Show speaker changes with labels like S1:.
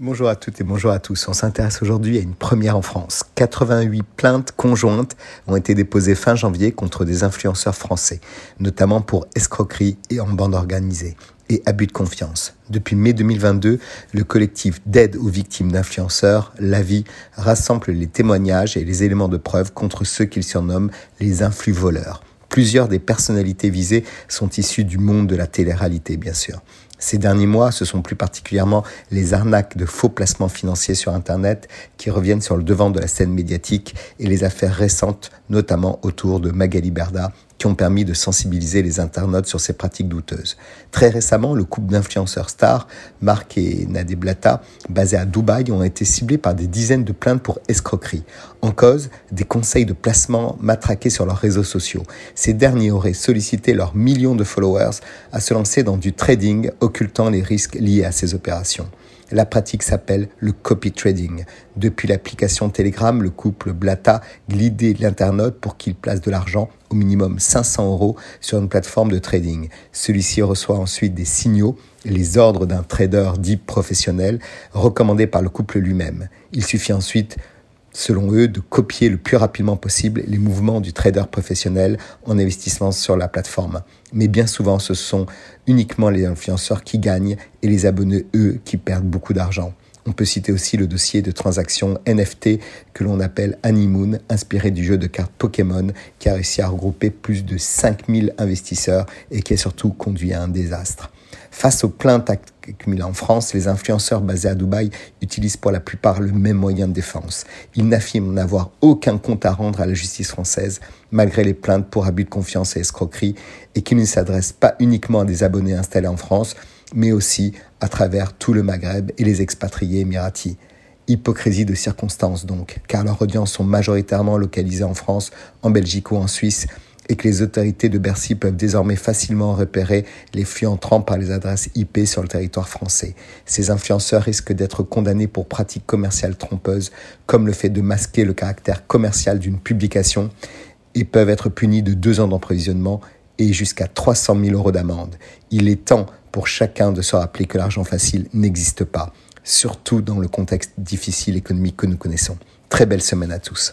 S1: Bonjour à toutes et bonjour à tous. On s'intéresse aujourd'hui à une première en France. 88 plaintes conjointes ont été déposées fin janvier contre des influenceurs français, notamment pour escroquerie et en bande organisée et abus de confiance. Depuis mai 2022, le collectif d'aide aux victimes d'influenceurs, La rassemble les témoignages et les éléments de preuve contre ceux qu'il surnomme les influx voleurs. Plusieurs des personnalités visées sont issues du monde de la télé-réalité, bien sûr. Ces derniers mois, ce sont plus particulièrement les arnaques de faux placements financiers sur Internet qui reviennent sur le devant de la scène médiatique et les affaires récentes, notamment autour de Magali Berda qui ont permis de sensibiliser les internautes sur ces pratiques douteuses. Très récemment, le couple d'influenceurs stars, Marc et Nadé Blata, basés à Dubaï, ont été ciblés par des dizaines de plaintes pour escroquerie. En cause, des conseils de placement matraqués sur leurs réseaux sociaux. Ces derniers auraient sollicité leurs millions de followers à se lancer dans du trading, occultant les risques liés à ces opérations. La pratique s'appelle le copy trading. Depuis l'application Telegram, le couple Blata glidait l'internaute pour qu'il place de l'argent minimum 500 euros sur une plateforme de trading. Celui-ci reçoit ensuite des signaux, les ordres d'un trader dit professionnel, recommandé par le couple lui-même. Il suffit ensuite selon eux, de copier le plus rapidement possible les mouvements du trader professionnel en investissement sur la plateforme. Mais bien souvent, ce sont uniquement les influenceurs qui gagnent et les abonnés, eux, qui perdent beaucoup d'argent. On peut citer aussi le dossier de transaction NFT que l'on appelle Animoon, inspiré du jeu de cartes Pokémon, qui a réussi à regrouper plus de 5000 investisseurs et qui a surtout conduit à un désastre. Face aux plaintes accumulées en France, les influenceurs basés à Dubaï utilisent pour la plupart le même moyen de défense. Ils n'affirment n'avoir aucun compte à rendre à la justice française, malgré les plaintes pour abus de confiance et escroquerie, et qui ne s'adressent pas uniquement à des abonnés installés en France, mais aussi à travers tout le Maghreb et les expatriés émiratis. Hypocrisie de circonstances donc, car leurs audiences sont majoritairement localisées en France, en Belgique ou en Suisse, et que les autorités de Bercy peuvent désormais facilement repérer les flux entrants par les adresses IP sur le territoire français. Ces influenceurs risquent d'être condamnés pour pratiques commerciales trompeuses, comme le fait de masquer le caractère commercial d'une publication, et peuvent être punis de deux ans d'emprisonnement et jusqu'à 300 000 euros d'amende. Il est temps pour chacun de se rappeler que l'argent facile n'existe pas, surtout dans le contexte difficile économique que nous connaissons. Très belle semaine à tous.